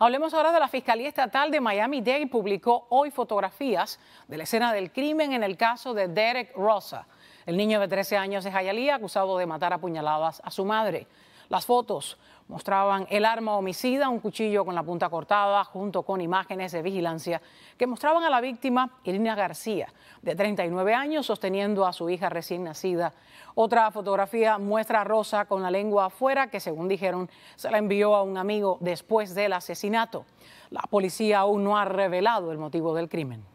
Hablemos ahora de la Fiscalía Estatal de Miami-Dade. Publicó hoy fotografías de la escena del crimen en el caso de Derek Rosa. El niño de 13 años de Hialeah, acusado de matar a puñaladas a su madre. Las fotos mostraban el arma homicida, un cuchillo con la punta cortada, junto con imágenes de vigilancia que mostraban a la víctima, Irina García, de 39 años, sosteniendo a su hija recién nacida. Otra fotografía muestra a Rosa con la lengua afuera, que según dijeron se la envió a un amigo después del asesinato. La policía aún no ha revelado el motivo del crimen.